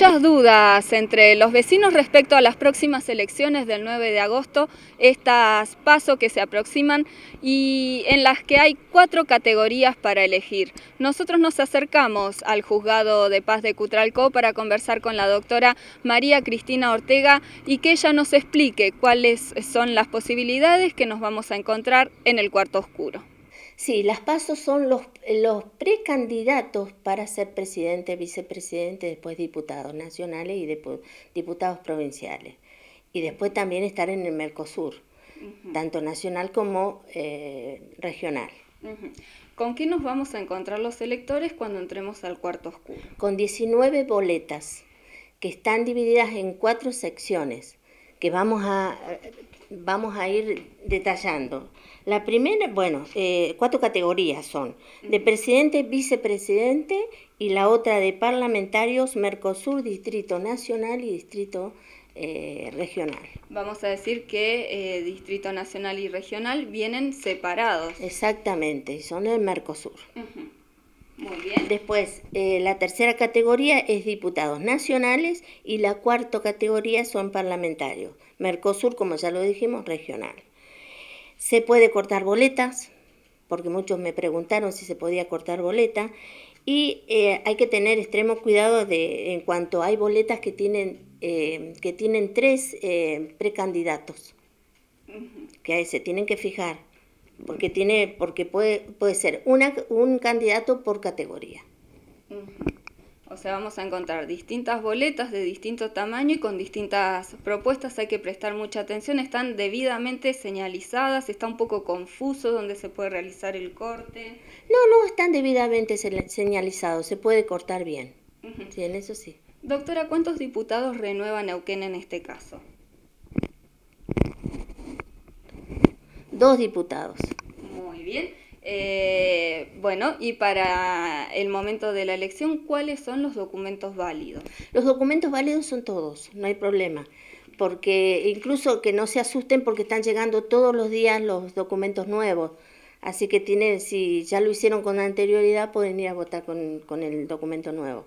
muchas dudas entre los vecinos respecto a las próximas elecciones del 9 de agosto, estas pasos que se aproximan y en las que hay cuatro categorías para elegir. Nosotros nos acercamos al juzgado de paz de Cutralco para conversar con la doctora María Cristina Ortega y que ella nos explique cuáles son las posibilidades que nos vamos a encontrar en el cuarto oscuro. Sí, las pasos son los, precandidatos para ser presidente, vicepresidente, después diputados nacionales y después diputados provinciales. Y después también estar en el Mercosur, tanto nacional como eh, regional. ¿Con qué nos vamos a encontrar los electores cuando entremos al cuarto oscuro? Con 19 boletas que están divididas en cuatro secciones que vamos a, vamos a ir detallando. La primera, bueno, eh, cuatro categorías son, de presidente, vicepresidente y la otra de parlamentarios, Mercosur, Distrito Nacional y Distrito eh, Regional. Vamos a decir que eh, Distrito Nacional y Regional vienen separados. Exactamente, son el Mercosur bien. Después, eh, la tercera categoría es diputados nacionales y la cuarta categoría son parlamentarios. Mercosur, como ya lo dijimos, regional. Se puede cortar boletas, porque muchos me preguntaron si se podía cortar boleta. Y eh, hay que tener extremo cuidado de, en cuanto hay boletas que tienen, eh, que tienen tres precandidatos, que se tienen que fijar porque tiene, porque puede, puede ser una, un candidato por categoría. O sea, vamos a encontrar distintas boletas de distinto tamaño y con distintas propuestas. Hay que prestar mucha atención. Están debidamente señalizadas. Está un poco confuso dónde se puede realizar el corte. No, no están debidamente señalizados. Se puede cortar bien. eso sí. Doctora, ¿cuántos diputados renuevan Neuquén en este caso? dos diputados. Muy bien. Eh, bueno, y para el momento de la elección, ¿cuáles son los documentos válidos? Los documentos válidos son todos, no hay problema, porque incluso que no se asusten porque están llegando todos los días los documentos nuevos. Así que tienen, si ya lo hicieron con anterioridad, pueden ir a votar con, el documento nuevo.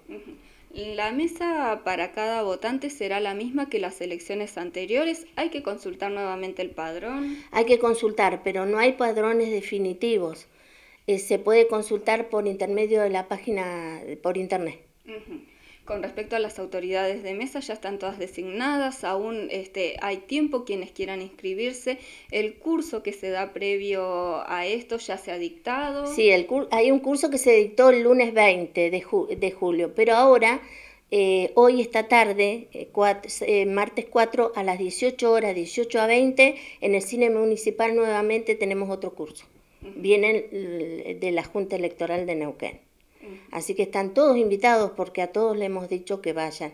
La mesa para cada votante será la misma que las elecciones anteriores. Hay que consultar nuevamente el padrón. Hay que consultar, pero no hay padrones definitivos. Eh, se puede consultar por intermedio de la página por internet. Con respecto a las autoridades de mesa, ya están todas designadas, aún este, hay tiempo quienes quieran inscribirse. El curso que se da previo a esto ya se ha dictado. Sí, el hay un curso que se dictó el lunes 20 de, de julio, pero ahora, eh, hoy esta tarde, eh, eh, martes 4 a las 18 horas, 18 a 20, en el cine municipal nuevamente tenemos otro curso. Viene de la Junta Electoral de Neuquén así que están todos invitados porque a todos le hemos dicho que vayan.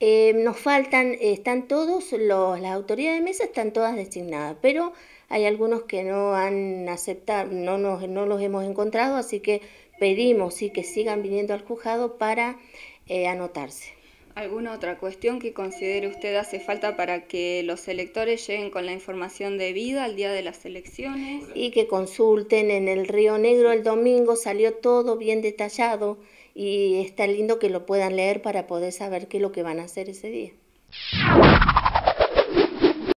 Eh, nos faltan, eh, están todos, los, las autoridades de mesa están todas designadas, pero hay algunos que no han aceptado, no, nos, no los hemos encontrado, así que pedimos sí, que sigan viniendo al juzgado para eh, anotarse. ¿Alguna otra cuestión que considere usted hace falta para que los electores lleguen con la información debida al día de las elecciones? Y que consulten en el Río Negro el domingo, salió todo bien detallado y está lindo que lo puedan leer para poder saber qué es lo que van a hacer ese día.